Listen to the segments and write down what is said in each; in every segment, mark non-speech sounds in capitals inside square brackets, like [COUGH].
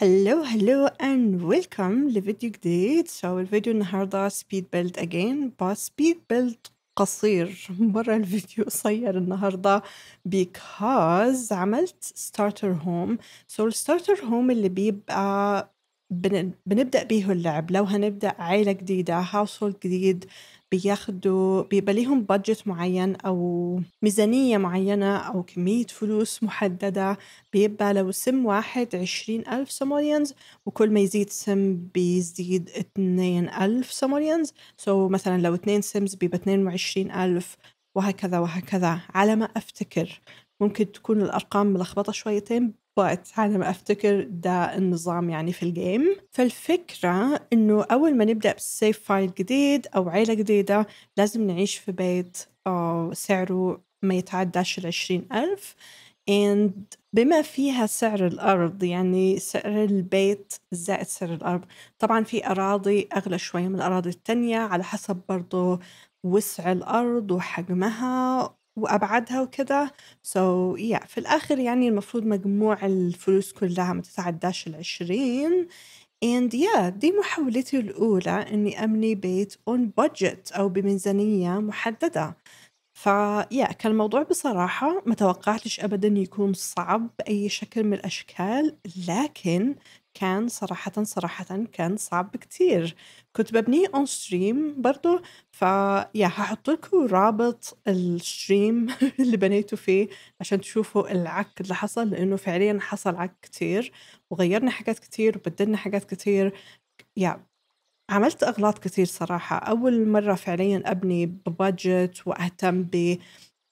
هلو هلو اند ويلكم لفيديو جديد سو الفيديو النهاردة سبيد بيلد اجين بس سبيد بيلد قصير [LAUGHS] مرة الفيديو قصير النهاردة because عملت starter home so الستارتر home اللي بيبقى بن... بنبدا بيه اللعب لو هنبدا عائله جديده هاوس هولد جديد بياخدوا بيبقى ليهم بادجت معين او ميزانيه معينه او كميه فلوس محدده بيبقى لو سم واحد عشرين الف سوماليانز وكل ما يزيد سم بيزيد اتنين الف سوماليانز سو so مثلا لو اتنين سمز بيبقى اتنين وعشرين الف وهكذا وهكذا على ما افتكر ممكن تكون الارقام ملخبطه شويتين وقت على ما أفتكر ده النظام يعني في الجيم فالفكرة إنه أول ما نبدأ بسيف فايل جديد أو عيلة جديدة لازم نعيش في بيت آه، سعره ما يتعداش العشرين ألف and بما فيها سعر الأرض يعني سعر البيت زائد سعر الأرض طبعا في أراضي أغلى شوية من الأراضي التانية على حسب برضو وسع الأرض وحجمها وابعدها وكذا سو so, yeah. في الآخر يعني المفروض مجموع الفلوس كلها ما تتعداش العشرين and yeah دي محاولتي الأولى إني أبني بيت on budget أو بميزانية محددة فيا كان الموضوع بصراحة ما توقعتش أبدا يكون صعب بأي شكل من الأشكال لكن كان صراحة صراحة كان صعب كتير كنت ببنيه اون ستريم برضو فيا هحط لكم رابط الستريم [LAUGHS] اللي بنيته فيه عشان تشوفوا العك اللي حصل لأنه فعليا حصل عك كتير وغيرنا حاجات كتير وبدلنا حاجات كتير يا عملت أغلاط كثير صراحة أول مرة فعليا أبني ببادجت وأهتم ب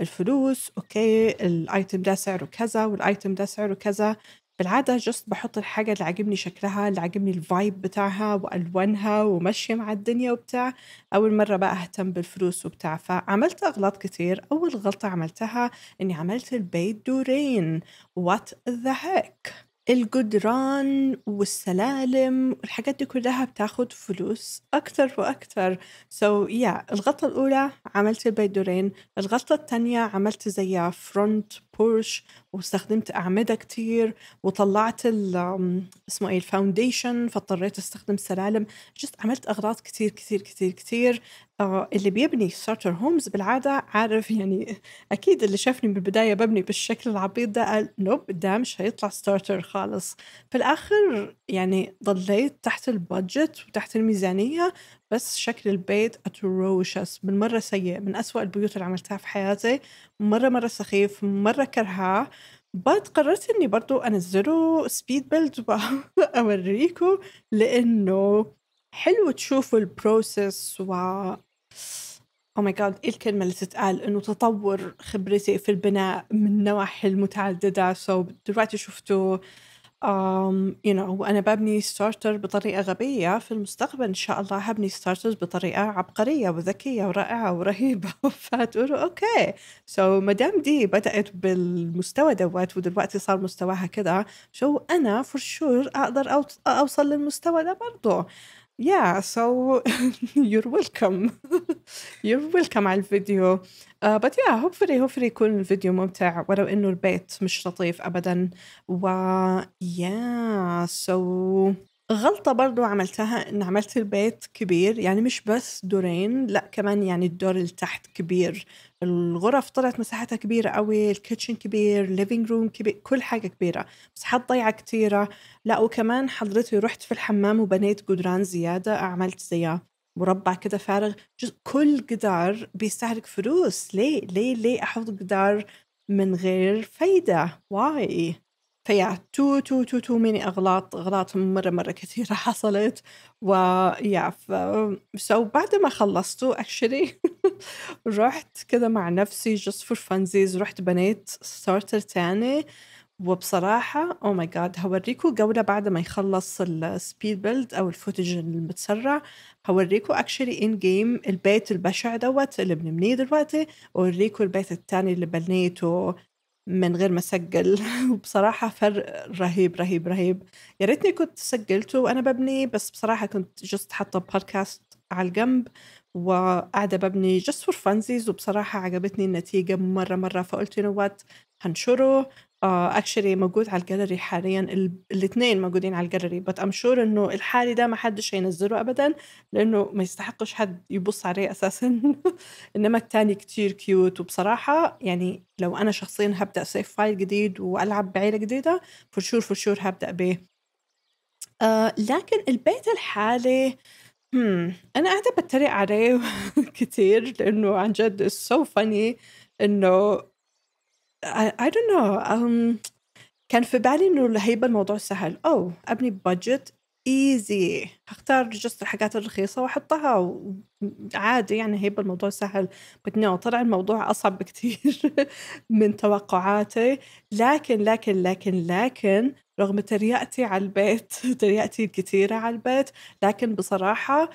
الفلوس اوكي الايتم ده سعره كذا والايتم ده سعره كذا بالعاده جست بحط الحاجه اللي عاجبني شكلها اللي عاجبني الفايب بتاعها والوانها وماشيه مع الدنيا وبتاع اول مره بقى اهتم بالفلوس وبتاع فعملت اغلاط كتير اول غلطه عملتها اني عملت البيت دورين وات ذا هيك الجدران والسلالم والحاجات دي كلها بتاخد فلوس أكتر وأكتر سو so, يا yeah. الغلطة الأولى عملت البيدورين الغلطة الثانيه عملت زي فرونت بورش واستخدمت أعمدة كتير وطلعت ال اسمه إيه الفاونديشن فاضطريت أستخدم سلالم جست عملت أغراض كتير كتير كتير كتير آه اللي بيبني ستارتر هومز بالعادة عارف يعني [LAUGHS] أكيد اللي شافني بالبداية ببني بالشكل العبيط ده قال نوب ده مش هيطلع ستارتر خالص في الآخر يعني ضليت تحت البادجت وتحت الميزانية بس شكل البيت أتروشس من مرة سيء من أسوأ البيوت اللي عملتها في حياتي مرة مرة سخيف مرة كرهاه بعد قررت اني برضو انزله سبيد بيلد [LAUGHS] واوريكم لانه حلو تشوفوا البروسيس و او ماي جاد ايه الكلمه اللي تتقال انه تطور خبرتي في البناء من النواحي المتعدده سو so, دلوقتي شفته um, you know, وأنا ببني ستارتر بطريقة غبية في المستقبل إن شاء الله هبني ستارترز بطريقة عبقرية وذكية ورائعة ورهيبة [LAUGHS] فتقولوا أوكي سو so, دام دي بدأت بالمستوى دوت ودلوقتي صار مستواها كذا شو أنا فور شور أقدر أوصل للمستوى ده برضه yeah so [LAUGHS] you're welcome [LAUGHS] يور ويلكم على الفيديو. Uh, but yeah, hopefully hopefully يكون الفيديو ممتع ولو انه البيت مش لطيف ابدا. و yeah, so غلطة برضو عملتها إن عملت البيت كبير يعني مش بس دورين لا كمان يعني الدور اللي تحت كبير الغرف طلعت مساحتها كبيرة قوي الكيتشن كبير ليفينج روم كبير كل حاجة كبيرة مساحات ضيعة كتيرة لا وكمان حضرتي رحت في الحمام وبنيت جدران زيادة عملت زيها مربع كده فارغ جزء كل جدار بيستهلك فلوس ليه ليه ليه احط جدار من غير فايده واي فيا تو تو تو تو ميني اغلاط اغلاط مره مره كثيره [LAUGHS] حصلت ويا ف سو بعد ما خلصته اكشلي [LAUGHS] رحت كده مع نفسي جست فور فانزيز رحت بنيت ستارتر تاني وبصراحة او oh ماي جاد هوريكو جولة بعد ما يخلص السبيد بيلد أو الفوتج المتسرع هوريكو اكشلي ان جيم البيت البشع دوت اللي بنبنيه دلوقتي وأوريكم البيت الثاني اللي بنيته من غير ما أسجل [LAUGHS] وبصراحة فرق رهيب رهيب رهيب يا ريتني كنت سجلته وأنا ببني بس بصراحة كنت جست حاطة بودكاست على الجنب وقاعدة ببني just for funsies وبصراحة عجبتني النتيجة مرة مرة فقلت you know what هنشره اكشلي آه، uh, موجود على الجاليري حاليا الاثنين موجودين على الجاليري بس ام شور انه الحالي ده ما حدش هينزله ابدا لانه ما يستحقش حد يبص عليه اساسا [LAUGHS] انما الثاني كتير كيوت وبصراحه يعني لو انا شخصيا هبدا سيف فايل جديد والعب بعيله جديده فور شور فور شور هبدا به uh, لكن البيت الحالي همم أنا قاعدة بتريق عليه [LAUGHS] كثير لأنه عن جد it's so funny إنه I, I don't know um, كان في بالي إنه هيبقى الموضوع سهل أو oh, أبني بادجت ايزي اختار جست الحاجات الرخيصة واحطها عادي يعني هيبقى الموضوع سهل بدنا طلع الموضوع اصعب [LAUGHS] بكثير من توقعاتي لكن لكن لكن لكن رغم تريقتي على البيت [LAUGHS] تريقتي الكثيرة على البيت لكن بصراحة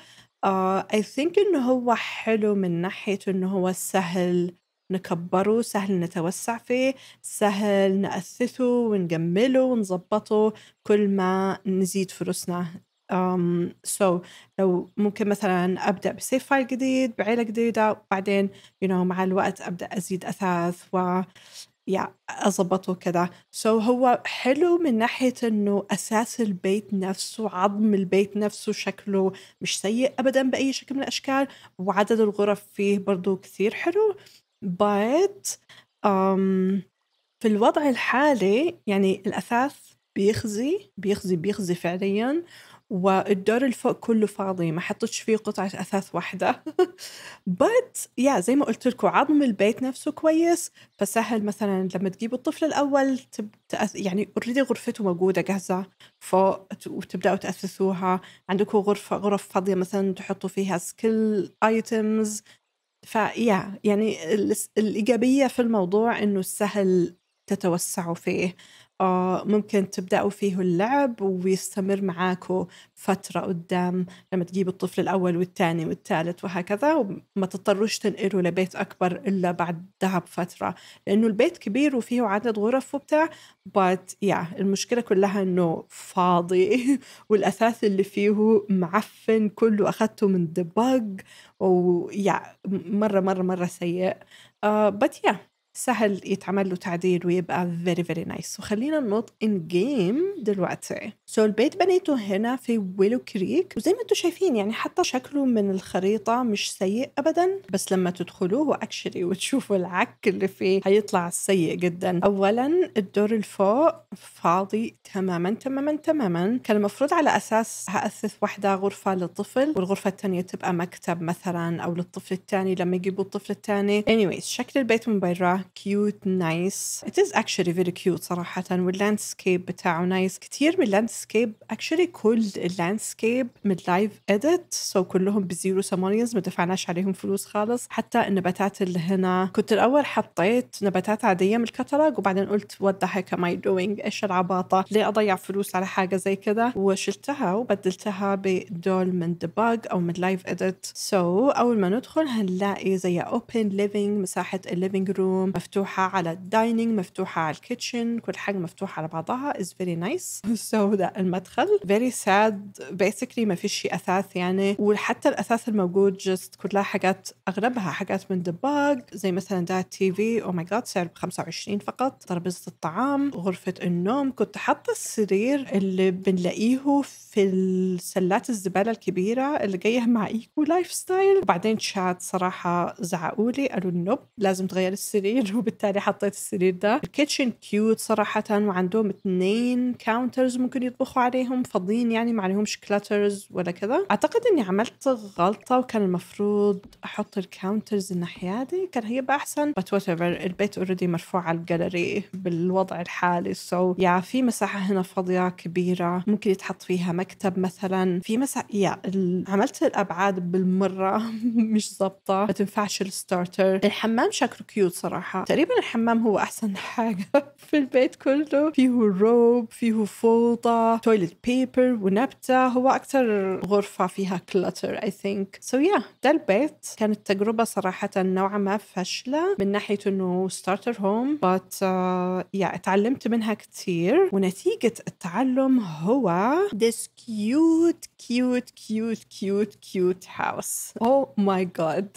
اي uh, ثينك انه هو حلو من ناحية انه هو سهل نكبره سهل نتوسع فيه سهل نأثثه ونجمله ونظبطه كل ما نزيد فلوسنا um, so لو ممكن مثلا أبدأ بسيف فايل جديد بعيلة جديدة وبعدين you know, مع الوقت أبدأ أزيد أثاث و يا يعني أضبط وكذا سو so هو حلو من ناحية أنه أساس البيت نفسه عظم البيت نفسه شكله مش سيء أبدا بأي شكل من الأشكال وعدد الغرف فيه برضو كثير حلو بايت um, في الوضع الحالي يعني الأثاث بيخزي بيخزي بيخزي فعليا والدور اللي فوق كله فاضي ما حطيتش فيه قطعة أثاث واحدة بس [LAUGHS] يا yeah, زي ما قلت لكم عظم البيت نفسه كويس فسهل مثلا لما تجيبوا الطفل الأول تب... تأث... يعني اوريدي غرفته موجودة جاهزة فوق وتبدأوا تأثثوها عندكم غرفة غرف فاضية مثلا تحطوا فيها سكيل ايتمز فيا يعني الإيجابية في الموضوع إنه سهل تتوسعوا فيه آه، ممكن تبدأوا فيه اللعب ويستمر معاكم فترة قدام لما تجيبوا الطفل الأول والثاني والثالث وهكذا وما تضطروش تنقلوا لبيت أكبر إلا بعدها بفترة لأنه البيت كبير وفيه عدد غرف وبتاع بات يا yeah, المشكلة كلها إنه فاضي [LAUGHS] والأثاث اللي فيه معفن كله أخذته من دباج ويا yeah, مرة مرة مرة سيء بات آه، uh, يا yeah. سهل يتعمل له تعديل ويبقى فيري فيري نايس وخلينا ننط ان جيم دلوقتي سو so البيت بنيته هنا في ويلو كريك وزي ما انتم شايفين يعني حتى شكله من الخريطه مش سيء ابدا بس لما تدخلوه اكشلي [LAUGHS] وتشوفوا العك اللي فيه هيطلع سيء جدا اولا الدور الفوق فاضي تماما تماما تماما كان المفروض على اساس هاسس واحده غرفه للطفل والغرفه الثانيه تبقى مكتب مثلا او للطفل الثاني لما يجيبوا الطفل الثاني anyways شكل البيت من برا كيوت نايس ات از اكشلي فيري كيوت صراحه واللاندسكيب بتاعه نايس كتير من اللاندسكيب اكشلي كل اللاندسكيب من لايف اديت سو كلهم بزيرو سمونيز ما دفعناش عليهم فلوس خالص حتى النباتات اللي هنا كنت الاول حطيت نباتات عاديه من الكتالوج وبعدين قلت وات ذا هيك ام اي دوينج ايش العباطه ليه اضيع فلوس على حاجه زي كده وشلتها وبدلتها بدول من باج او من لايف اديت سو so, اول ما ندخل هنلاقي زي اوبن ليفينج مساحه الليفينج روم مفتوحة على الدايننج مفتوحة على الكيتشن كل حاجة مفتوحة على بعضها is very nice [LAUGHS] so ده المدخل very sad basically ما فيش شيء أثاث يعني وحتى الأثاث الموجود just كلها حاجات أغلبها حاجات من دباج زي مثلا ده تي في أو ماي جاد سعر ب 25 فقط ترابيزة الطعام غرفة النوم كنت حاطة السرير اللي بنلاقيه في السلات الزبالة الكبيرة اللي جاية مع إيكو لايف ستايل وبعدين شات صراحة زعقوا لي قالوا نوب لازم تغير السرير السرير وبالتالي حطيت السرير ده الكيتشن كيوت صراحة وعندهم اثنين كاونترز ممكن يطبخوا عليهم فاضيين يعني ما عليهمش كلاترز ولا كذا اعتقد اني عملت غلطة وكان المفروض احط الكاونترز الناحية دي كان هيبقى احسن بس وات البيت اوريدي مرفوع على الجاليري بالوضع الحالي سو so, يا yeah, في مساحة هنا فاضية كبيرة ممكن يتحط فيها مكتب مثلا في مساحة يا yeah, عملت الابعاد بالمرة [LAUGHS] مش ظابطة ما تنفعش الستارتر الحمام شكله كيوت صراحة بصراحة تقريبا الحمام هو أحسن [LAUGHS] حاجة في البيت كله فيه روب فيه فوطة تويلت بيبر ونبتة هو أكثر غرفة فيها كلتر أي ثينك سو يا ده البيت كانت تجربة صراحة نوعا ما فاشلة من ناحية إنه ستارتر هوم بس يا اتعلمت منها كتير ونتيجة التعلم هو this cute cute cute cute cute house oh my god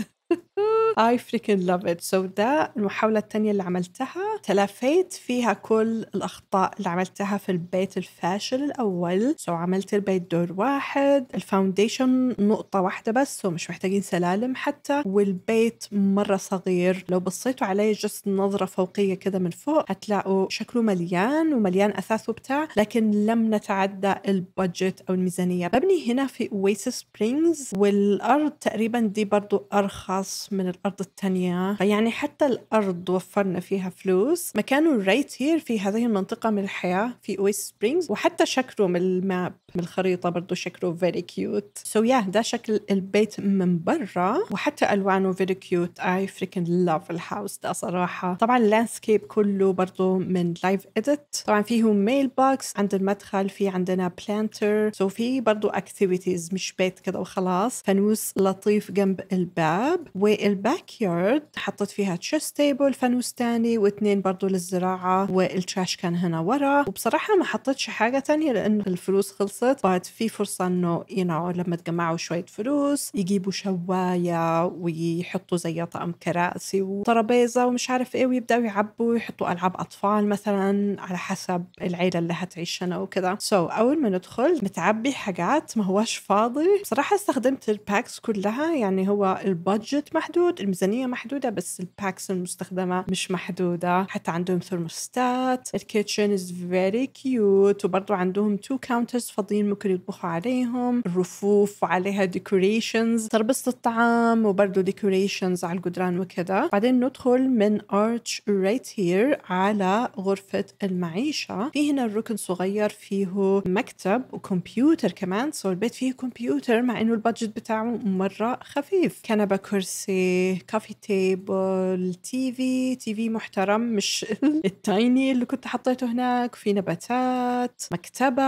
I freaking love it. So ده المحاولة الثانية اللي عملتها تلافيت فيها كل الأخطاء اللي عملتها في البيت الفاشل الأول. So عملت البيت دور واحد، الفاونديشن نقطة واحدة بس ومش محتاجين سلالم حتى، والبيت مرة صغير. لو بصيتوا عليه جس نظرة فوقية كده من فوق هتلاقوا شكله مليان ومليان أثاث وبتاع، لكن لم نتعدى البادجت أو الميزانية. ببني هنا في Oasis Springs والأرض تقريبا دي برضو أرخص من الأرض الأرض التانية فيعني حتى الأرض وفرنا فيها فلوس مكانه رايت هير في هذه المنطقة من الحياة في أويس سبرينجز وحتى شكله من الماب من الخريطة برضه شكله فيري كيوت سو يا ده شكل البيت من برا وحتى ألوانه فيري كيوت أي فريكن لاف الهاوس ده صراحة طبعا اللاندسكيب كله برضه من لايف إديت طبعا فيه ميل بوكس عند المدخل في عندنا بلانتر سو so في برضه اكتيفيتيز مش بيت كده وخلاص فانوس لطيف جنب الباب والباب باك يارد حطيت فيها تشيس تيبل فانوس تاني واثنين برضو للزراعة والتراش كان هنا ورا وبصراحة ما حطيتش حاجة تانية لأنه الفلوس خلصت بعد في فرصة إنه يو لما تجمعوا شوية فلوس يجيبوا شواية ويحطوا زي طقم كراسي وترابيزه ومش عارف إيه ويبدأوا يعبوا ويحطوا ألعاب أطفال مثلا على حسب العيلة اللي هتعيش هنا وكذا سو so, أول ما ندخل متعبي حاجات ما هواش فاضي بصراحة استخدمت الباكس كلها يعني هو البادجت محدود الميزانية محدودة بس الباكس المستخدمة مش محدودة حتى عندهم ثرموستات الكيتشن از فيري كيوت وبرضو عندهم تو كاونترز فاضيين ممكن يطبخوا عليهم الرفوف وعليها ديكوريشنز تربصة الطعام وبرضو ديكوريشنز على الجدران وكذا بعدين ندخل من arch right هير على غرفة المعيشة في هنا الركن صغير فيه مكتب وكمبيوتر كمان سو البيت فيه كمبيوتر مع انه البادجت بتاعه مرة خفيف كنبة كرسي كافي تيبل تي في تي في محترم مش [LAUGHS] التايني اللي كنت حطيته هناك في نباتات مكتبة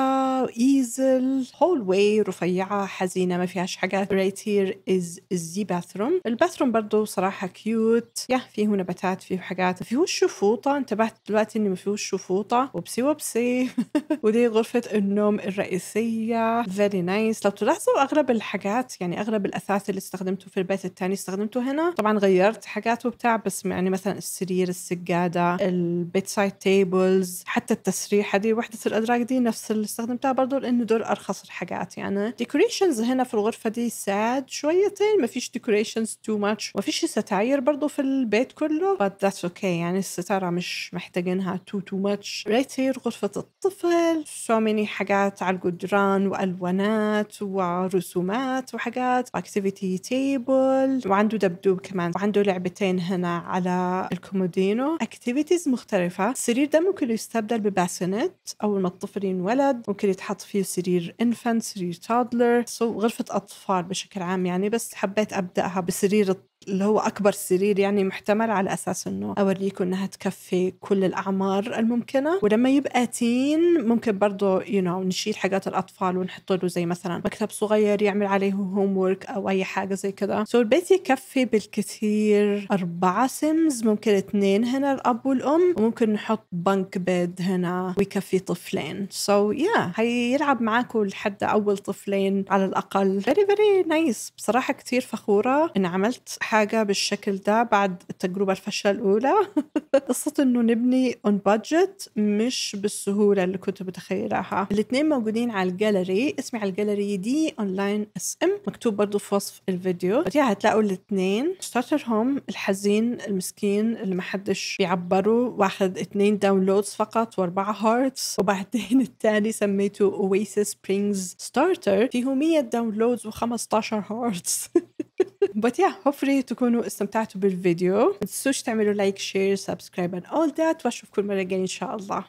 ايزل هول واي رفيعة حزينة ما فيهاش حاجات right here is the bathroom الباثروم برضو صراحة كيوت يا فيه نباتات فيه حاجات فيهوش شفوطة انتبهت دلوقتي انه ما فيهوش شفوطة وبسي وبسي [LAUGHS] ودي غرفة النوم الرئيسية very nice لو تلاحظوا اغلب الحاجات يعني اغلب الاثاث اللي استخدمته في البيت الثاني استخدمته هنا طبعا غيرت حاجات وبتاع بس يعني مثلا السرير السجاده البيت سايد تيبلز حتى التسريحه دي وحده الادراك دي نفس اللي استخدمتها برضه لانه دول ارخص الحاجات يعني ديكوريشنز هنا في الغرفه دي ساد شويتين ما فيش ديكوريشنز تو ماتش ما فيش ستاير برضه في البيت كله بس ذاتس أوكي يعني الستاره مش محتاجينها تو تو ماتش هير غرفه الطفل سو ميني حاجات على الجدران والوانات ورسومات وحاجات اكتيفيتي تيبل وعنده دبدوب يوتيوب كمان وعنده لعبتين هنا على الكومودينو اكتيفيتيز مختلفه السرير ده ممكن يستبدل بباسونيت اول ما الطفل ينولد ممكن يتحط فيه سرير انفنت سرير تادلر غرفه اطفال بشكل عام يعني بس حبيت ابداها بسرير الطفل اللي هو أكبر سرير يعني محتمل على أساس أنه أوريكم أنها تكفي كل الأعمار الممكنة ولما يبقى تين ممكن برضه يو you know, نشيل حاجات الأطفال ونحط له زي مثلا مكتب صغير يعمل عليه هوم ورك أو أي حاجة زي كده سو so البيت يكفي بالكثير أربعة سمز ممكن اثنين هنا الأب والأم وممكن نحط بنك بيد هنا ويكفي طفلين سو so يا yeah, هيلعب معاكم لحد أول طفلين على الأقل فيري فيري نايس بصراحة كثير فخورة إن عملت حاجة حاجة بالشكل ده بعد التجربة الفشلة الأولى [LAUGHS] قصة إنه نبني اون بادجت مش بالسهولة اللي كنت بتخيلها الاتنين موجودين على الجاليري اسمي على الجاليري دي اونلاين اس ام مكتوب برضو في وصف الفيديو بديها هتلاقوا الاتنين هوم الحزين المسكين اللي محدش بيعبره واخد اتنين داونلودز فقط واربعة هارتس وبعدين [LAUGHS] التاني سميته اويسيس برينجز ستارتر فيه 100 داونلودز و15 هارتس [LAUGHS] But yeah, hopefully تكونوا استمتعتوا بالفيديو. ما تنسوش تعملوا لايك شير سبسكرايب and all that واشوفكم المرة الجاية إن شاء الله.